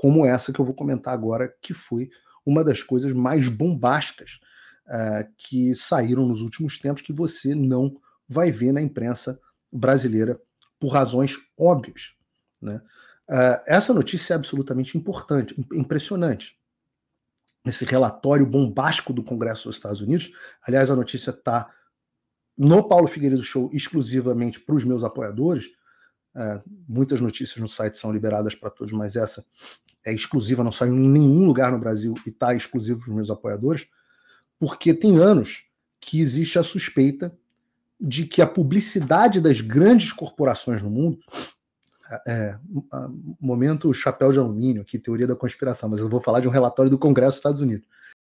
como essa que eu vou comentar agora, que foi uma das coisas mais bombásticas uh, que saíram nos últimos tempos, que você não vai ver na imprensa brasileira por razões óbvias. Né? Uh, essa notícia é absolutamente importante, impressionante. Esse relatório bombástico do Congresso dos Estados Unidos, aliás, a notícia está no Paulo Figueiredo Show exclusivamente para os meus apoiadores, é, muitas notícias no site são liberadas para todos, mas essa é exclusiva, não saiu em nenhum lugar no Brasil e está exclusivo para os meus apoiadores, porque tem anos que existe a suspeita de que a publicidade das grandes corporações no mundo. É, é momento chapéu de alumínio, que teoria da conspiração, mas eu vou falar de um relatório do Congresso dos Estados Unidos.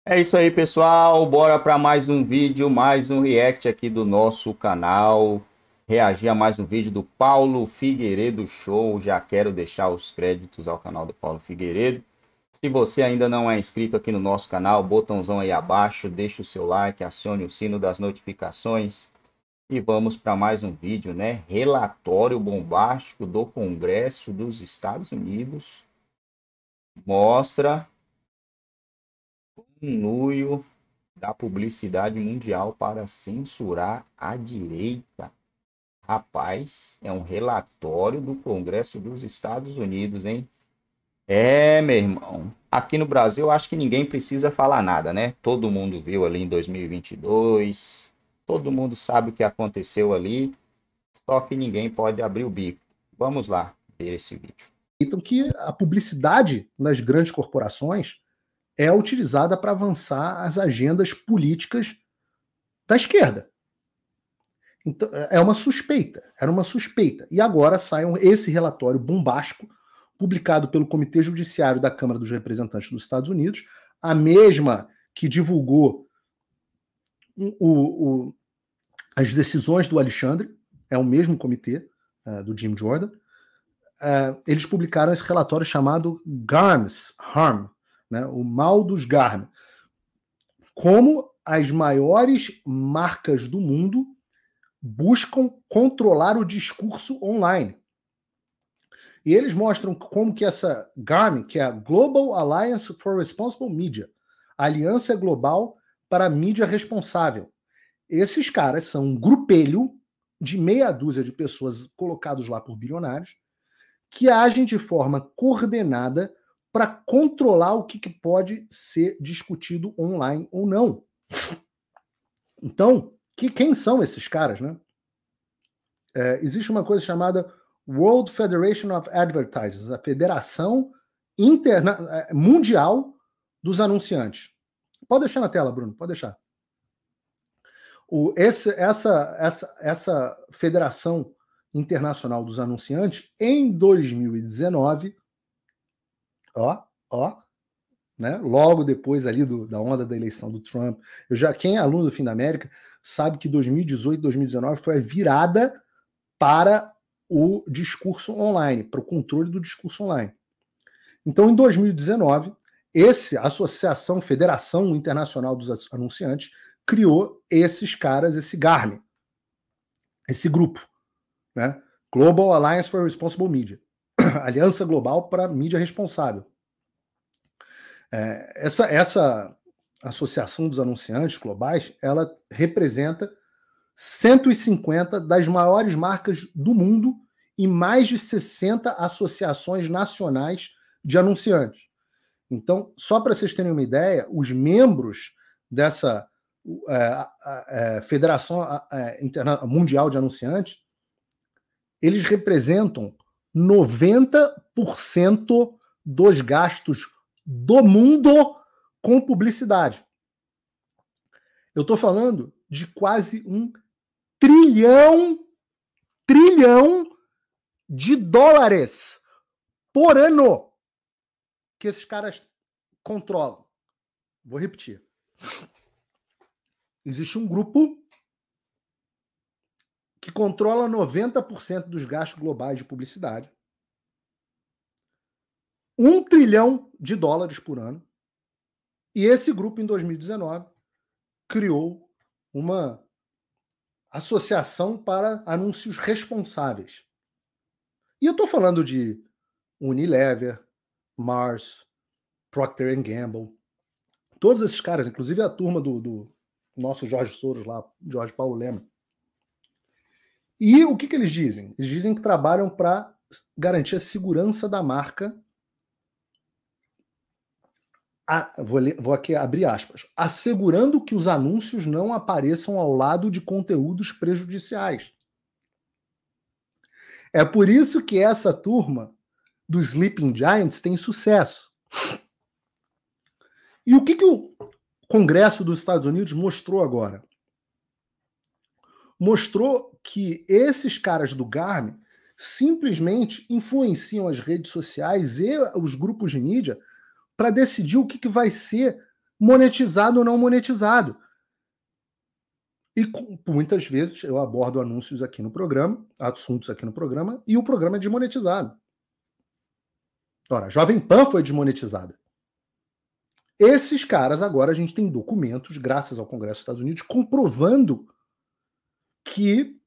É isso aí, pessoal. Bora para mais um vídeo, mais um react aqui do nosso canal reagir a mais um vídeo do Paulo Figueiredo Show. Já quero deixar os créditos ao canal do Paulo Figueiredo. Se você ainda não é inscrito aqui no nosso canal, botãozão aí abaixo, deixa o seu like, acione o sino das notificações. E vamos para mais um vídeo, né? Relatório bombástico do Congresso dos Estados Unidos mostra o conluio da publicidade mundial para censurar a direita. A paz é um relatório do Congresso dos Estados Unidos, hein? É, meu irmão. Aqui no Brasil, acho que ninguém precisa falar nada, né? Todo mundo viu ali em 2022, todo mundo sabe o que aconteceu ali, só que ninguém pode abrir o bico. Vamos lá ver esse vídeo. Então, que a publicidade nas grandes corporações é utilizada para avançar as agendas políticas da esquerda. Então, é uma suspeita, era uma suspeita. E agora sai esse relatório bombástico, publicado pelo Comitê Judiciário da Câmara dos Representantes dos Estados Unidos, a mesma que divulgou o, o, as decisões do Alexandre, é o mesmo comitê uh, do Jim Jordan. Uh, eles publicaram esse relatório chamado GARMS, Harm, né, o mal dos Garms. como as maiores marcas do mundo buscam controlar o discurso online. E eles mostram como que essa GARM, que é a Global Alliance for Responsible Media, Aliança Global para a Mídia Responsável. Esses caras são um grupelho de meia dúzia de pessoas colocados lá por bilionários que agem de forma coordenada para controlar o que, que pode ser discutido online ou não. Então, que quem são esses caras, né? É, existe uma coisa chamada World Federation of Advertisers, a Federação Interna é, Mundial dos Anunciantes. Pode deixar na tela, Bruno, pode deixar. O, esse, essa, essa, essa Federação Internacional dos Anunciantes, em 2019, ó, ó, né? logo depois ali do, da onda da eleição do Trump, eu já, quem é aluno do Fim da América sabe que 2018, 2019 foi a virada para o discurso online, para o controle do discurso online. Então, em 2019, esse a Associação Federação Internacional dos Anunciantes criou esses caras, esse garmin esse grupo, né? Global Alliance for Responsible Media, Aliança Global para Mídia Responsável. É, essa, essa Associação dos Anunciantes Globais, ela representa 150 das maiores marcas do mundo e mais de 60 associações nacionais de anunciantes. Então, só para vocês terem uma ideia, os membros dessa é, é, Federação é, Mundial de Anunciantes, eles representam 90% dos gastos do mundo com publicidade. Eu estou falando de quase um trilhão, trilhão de dólares por ano que esses caras controlam. Vou repetir. Existe um grupo que controla 90% dos gastos globais de publicidade. Um trilhão de dólares por ano. E esse grupo, em 2019, criou uma associação para anúncios responsáveis. E eu estou falando de Unilever, Mars, Procter Gamble, todos esses caras, inclusive a turma do, do nosso Jorge Soros lá, Jorge Paulo Lema. E o que, que eles dizem? Eles dizem que trabalham para garantir a segurança da marca a, vou, vou aqui abrir aspas, assegurando que os anúncios não apareçam ao lado de conteúdos prejudiciais. É por isso que essa turma dos Sleeping Giants tem sucesso. E o que, que o Congresso dos Estados Unidos mostrou agora? Mostrou que esses caras do Garmin simplesmente influenciam as redes sociais e os grupos de mídia para decidir o que, que vai ser monetizado ou não monetizado. E muitas vezes eu abordo anúncios aqui no programa, assuntos aqui no programa, e o programa é desmonetizado. Ora, a Jovem Pan foi desmonetizada. Esses caras, agora a gente tem documentos, graças ao Congresso dos Estados Unidos, comprovando que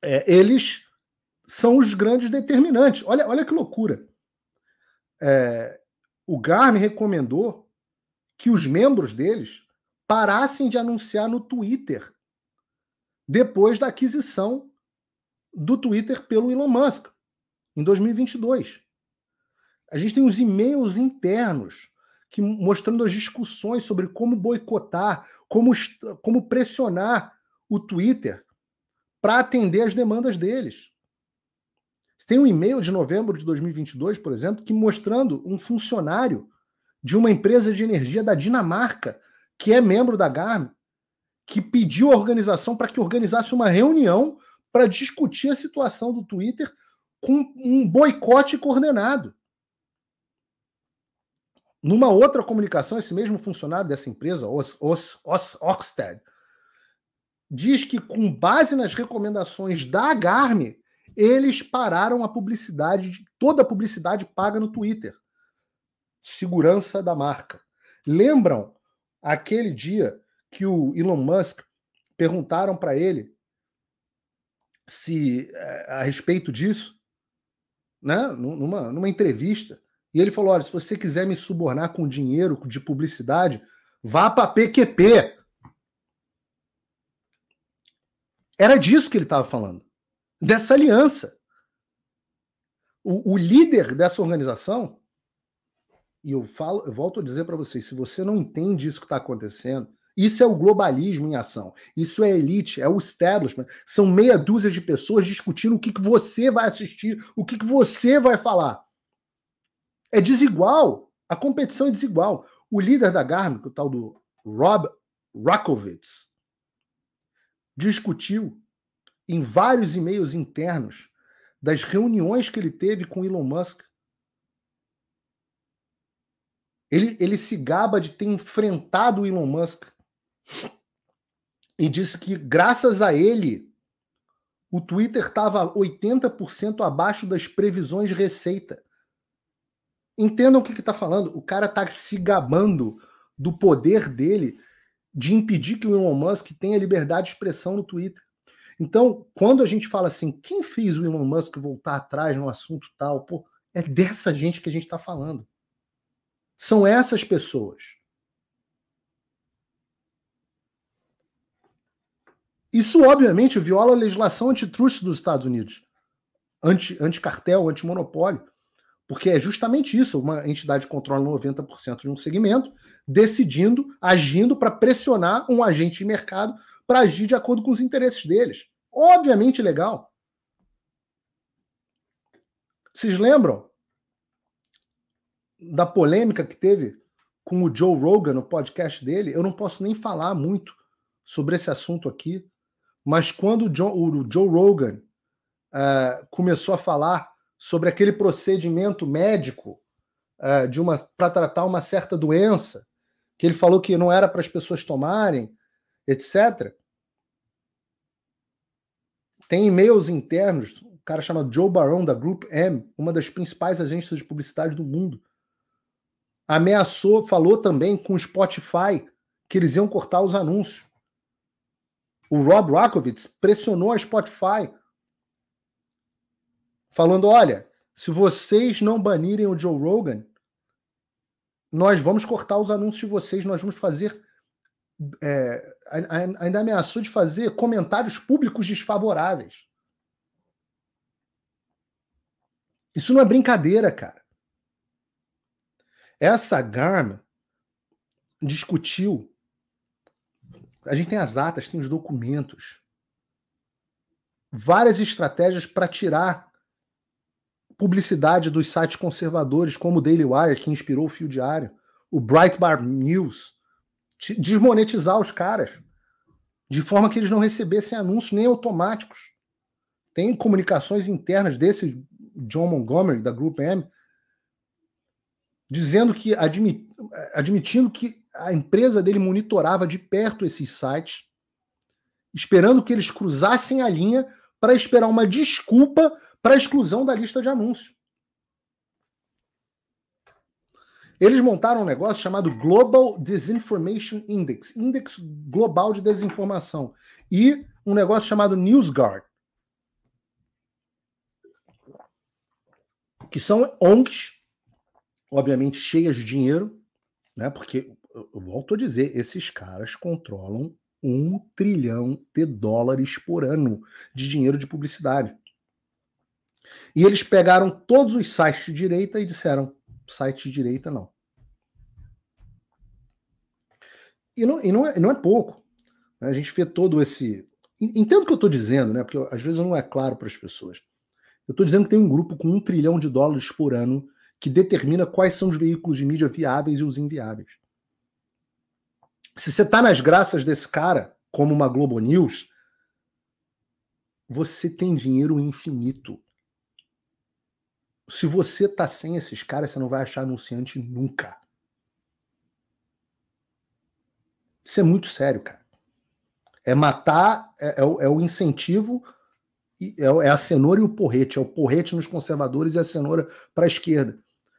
é, eles são os grandes determinantes. Olha, olha que loucura. É, o me recomendou que os membros deles parassem de anunciar no Twitter depois da aquisição do Twitter pelo Elon Musk em 2022. A gente tem os e-mails internos que mostrando as discussões sobre como boicotar, como, como pressionar o Twitter para atender as demandas deles tem um e-mail de novembro de 2022, por exemplo, que mostrando um funcionário de uma empresa de energia da Dinamarca, que é membro da GARM, que pediu a organização para que organizasse uma reunião para discutir a situação do Twitter com um boicote coordenado. Numa outra comunicação, esse mesmo funcionário dessa empresa, Os, Os, Os, Oxted, diz que, com base nas recomendações da Garmin, eles pararam a publicidade, toda a publicidade paga no Twitter. Segurança da marca. Lembram aquele dia que o Elon Musk perguntaram para ele se eh, a respeito disso, né? Numa, numa entrevista. E ele falou: olha, se você quiser me subornar com dinheiro de publicidade, vá para PQP. Era disso que ele estava falando dessa aliança. O, o líder dessa organização, e eu, falo, eu volto a dizer para vocês: se você não entende isso que está acontecendo, isso é o globalismo em ação. Isso é elite, é o establishment. São meia dúzia de pessoas discutindo o que, que você vai assistir, o que, que você vai falar. É desigual. A competição é desigual. O líder da Garmin, é o tal do Rob Rakovitz, discutiu em vários e-mails internos das reuniões que ele teve com Elon Musk. Ele, ele se gaba de ter enfrentado o Elon Musk e disse que, graças a ele, o Twitter estava 80% abaixo das previsões de receita. Entendam o que está falando. O cara está se gabando do poder dele de impedir que o Elon Musk tenha liberdade de expressão no Twitter. Então, quando a gente fala assim, quem fez o Elon Musk voltar atrás no assunto tal, pô, é dessa gente que a gente está falando. São essas pessoas. Isso, obviamente, viola a legislação antitruste dos Estados Unidos, anti, anticartel, antimonopólio, porque é justamente isso: uma entidade controla 90% de um segmento, decidindo, agindo para pressionar um agente de mercado para agir de acordo com os interesses deles. Obviamente legal. Vocês lembram da polêmica que teve com o Joe Rogan no podcast dele? Eu não posso nem falar muito sobre esse assunto aqui, mas quando o, o Joe Rogan uh, começou a falar sobre aquele procedimento médico uh, de uma para tratar uma certa doença, que ele falou que não era para as pessoas tomarem, etc. Tem e-mails internos, o um cara chama Joe Barão, da Group M, uma das principais agências de publicidade do mundo. Ameaçou, falou também com o Spotify que eles iam cortar os anúncios. O Rob Rockovitz pressionou a Spotify, falando: olha, se vocês não banirem o Joe Rogan, nós vamos cortar os anúncios de vocês, nós vamos fazer é, ainda ameaçou de fazer comentários públicos desfavoráveis. Isso não é brincadeira, cara. Essa Garmin discutiu. A gente tem as atas, tem os documentos. Várias estratégias para tirar publicidade dos sites conservadores, como o Daily Wire, que inspirou o Fio Diário, o Breitbart News, desmonetizar os caras de forma que eles não recebessem anúncios nem automáticos. Tem comunicações internas desse John Montgomery, da Group M, dizendo que, admit, admitindo que a empresa dele monitorava de perto esses sites, esperando que eles cruzassem a linha para esperar uma desculpa para a exclusão da lista de anúncios. Eles montaram um negócio chamado Global Disinformation Index, índice global de desinformação, e um negócio chamado NewsGuard, que são ONGs, obviamente cheias de dinheiro, né? Porque eu volto a dizer, esses caras controlam um trilhão de dólares por ano de dinheiro de publicidade. E eles pegaram todos os sites de direita e disseram: site de direita, não. E não, e não, é, não é pouco. Né? A gente vê todo esse. Entendo o que eu estou dizendo, né? Porque às vezes não é claro para as pessoas. Eu estou dizendo que tem um grupo com um trilhão de dólares por ano que determina quais são os veículos de mídia viáveis e os inviáveis. Se você está nas graças desse cara, como uma Globo News, você tem dinheiro infinito. Se você tá sem esses caras, você não vai achar anunciante nunca. Isso é muito sério, cara. É matar, é, é, o, é o incentivo, é, é a cenoura e o porrete. É o porrete nos conservadores e a cenoura para a esquerda.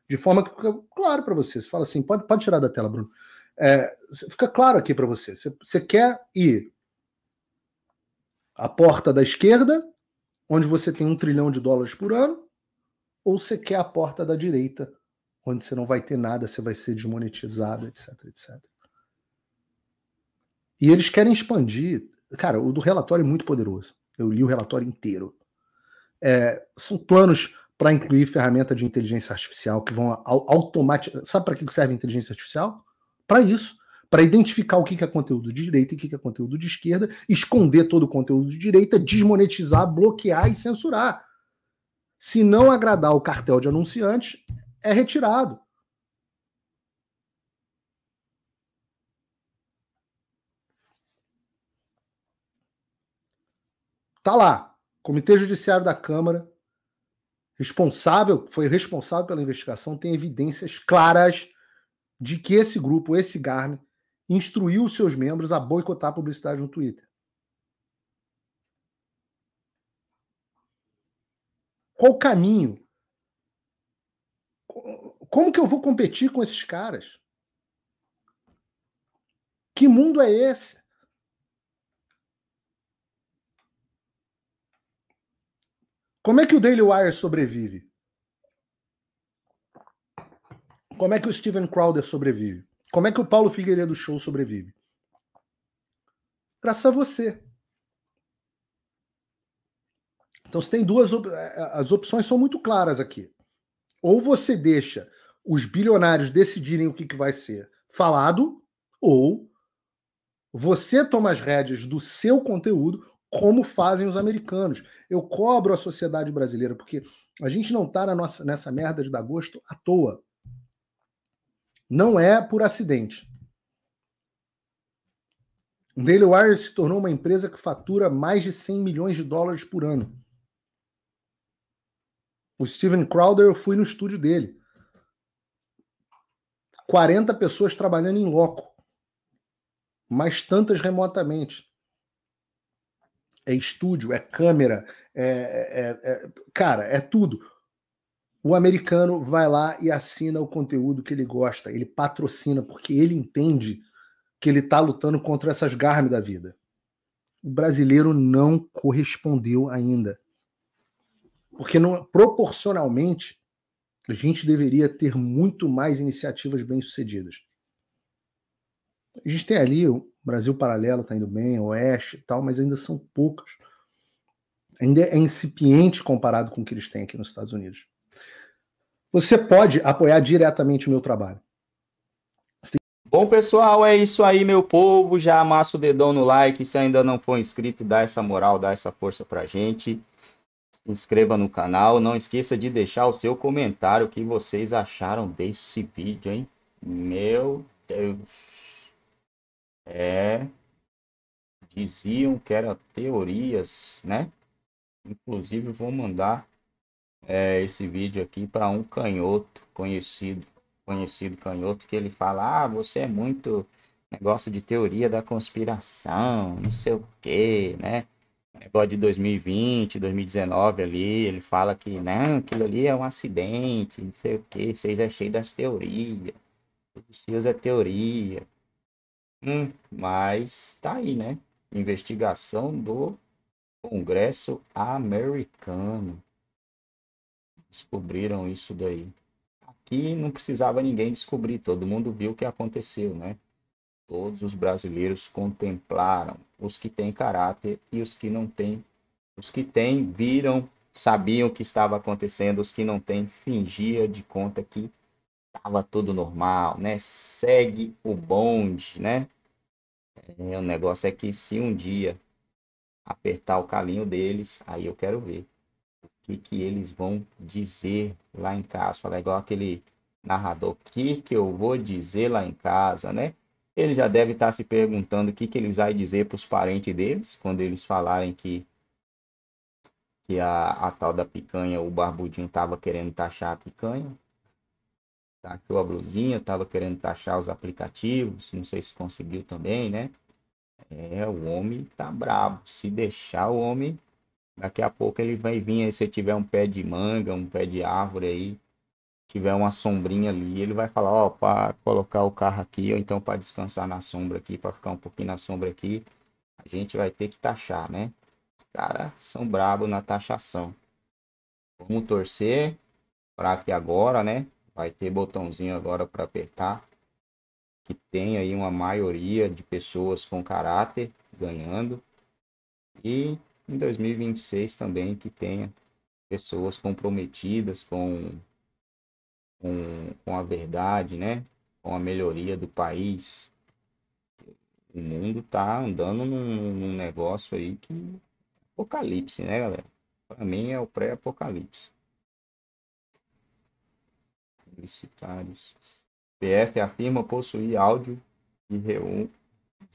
De forma que fica claro para você. Você fala assim, pode, pode tirar da tela, Bruno. É, fica claro aqui para você. você. Você quer ir à porta da esquerda, onde você tem um trilhão de dólares por ano, ou você quer a porta da direita, onde você não vai ter nada, você vai ser desmonetizado, etc, etc. E eles querem expandir. Cara, o do relatório é muito poderoso. Eu li o relatório inteiro. É, são planos para incluir ferramenta de inteligência artificial que vão automatizar. Sabe para que serve a inteligência artificial? Para isso. Para identificar o que é conteúdo de direita e o que é conteúdo de esquerda, esconder todo o conteúdo de direita, desmonetizar, bloquear e censurar se não agradar o cartel de anunciantes, é retirado. Tá lá, Comitê Judiciário da Câmara, responsável, foi responsável pela investigação, tem evidências claras de que esse grupo, esse Garmin, instruiu seus membros a boicotar a publicidade no Twitter. Qual o caminho? Como que eu vou competir com esses caras? Que mundo é esse? Como é que o Daily Wire sobrevive? Como é que o Steven Crowder sobrevive? Como é que o Paulo Figueiredo Show sobrevive? Graças a você. Então você tem duas op eh, eh, as opções são muito claras aqui. Ou você deixa os bilionários decidirem o que, que vai ser falado, ou você toma as rédeas do seu conteúdo, como fazem os americanos. Eu cobro a sociedade brasileira, porque a gente não está nessa merda de dar gosto à toa. Não é por acidente. O Daily Wire se tornou uma empresa que fatura mais de 100 milhões de dólares por ano. O Steven Crowder, eu fui no estúdio dele. 40 pessoas trabalhando em loco, mas tantas remotamente. É estúdio, é câmera, é, é, é, é, cara, é tudo. O americano vai lá e assina o conteúdo que ele gosta, ele patrocina, porque ele entende que ele está lutando contra essas garras da vida. O brasileiro não correspondeu ainda. Porque não, proporcionalmente, a gente deveria ter muito mais iniciativas bem-sucedidas. A gente tem ali o Brasil Paralelo está indo bem, o Oeste e tal, mas ainda são poucas. Ainda é incipiente comparado com o que eles têm aqui nos Estados Unidos. Você pode apoiar diretamente o meu trabalho. Bom, pessoal, é isso aí, meu povo. Já amassa o dedão no like. Se ainda não for inscrito, dá essa moral, dá essa força pra gente se inscreva no canal, não esqueça de deixar o seu comentário o que vocês acharam desse vídeo, hein? Meu Deus. É. Diziam que era teorias, né? Inclusive vou mandar é, esse vídeo aqui para um canhoto conhecido, conhecido canhoto que ele fala: "Ah, você é muito negócio de teoria da conspiração, não sei o quê, né?" Negócio de 2020, 2019 ali, ele fala que não, né, aquilo ali é um acidente, não sei o que, vocês é cheio das teorias, os seus é teoria. Hum, mas tá aí, né? Investigação do Congresso Americano. Descobriram isso daí. Aqui não precisava ninguém descobrir, todo mundo viu o que aconteceu, né? Todos os brasileiros contemplaram, os que têm caráter e os que não têm. Os que têm viram, sabiam o que estava acontecendo, os que não têm fingia de conta que estava tudo normal, né? Segue o bonde, né? É, o negócio é que se um dia apertar o calinho deles, aí eu quero ver o que, que eles vão dizer lá em casa. Fala igual aquele narrador, o que, que eu vou dizer lá em casa, né? ele já deve estar tá se perguntando o que, que eles vai dizer para os parentes deles quando eles falarem que que a, a tal da picanha, o barbudinho estava querendo taxar a picanha. Taxou a blusinha, estava querendo taxar os aplicativos, não sei se conseguiu também, né? É, o homem tá brabo. Se deixar o homem, daqui a pouco ele vai vir aí, se tiver um pé de manga, um pé de árvore aí, tiver uma sombrinha ali, ele vai falar, ó, para colocar o carro aqui, ou então para descansar na sombra aqui, para ficar um pouquinho na sombra aqui, a gente vai ter que taxar, né? Os caras são brabo na taxação. Vamos torcer para que agora, né? Vai ter botãozinho agora para apertar. Que tem aí uma maioria de pessoas com caráter ganhando. E em 2026 também que tenha pessoas comprometidas com com, com a verdade, né? Com a melhoria do país. O mundo tá andando num, num negócio aí que. É apocalipse, né, galera? Para mim é o pré-apocalipse. Publicitários. PF afirma possuir áudio de, reun...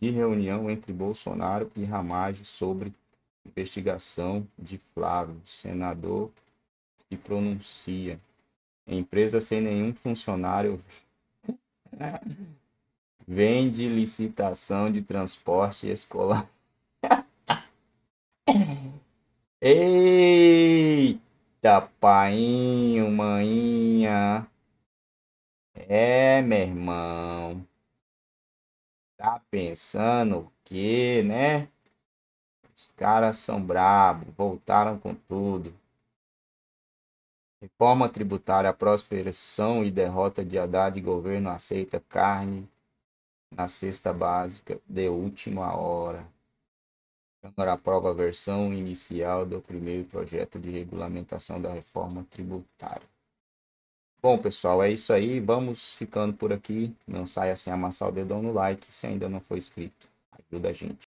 de reunião entre Bolsonaro e Ramage sobre investigação de Flávio. Senador se pronuncia. Empresa sem nenhum funcionário vende licitação de transporte escolar. Eita, painho, maninha. É, meu irmão. Tá pensando o quê, né? Os caras são brabos, voltaram com tudo. Reforma tributária, a prosperação e derrota de Haddad, governo aceita carne na cesta básica de última hora. Câmara aprova a versão inicial do primeiro projeto de regulamentação da reforma tributária. Bom, pessoal, é isso aí. Vamos ficando por aqui. Não saia sem amassar o dedão no like se ainda não for inscrito. Ajuda a gente.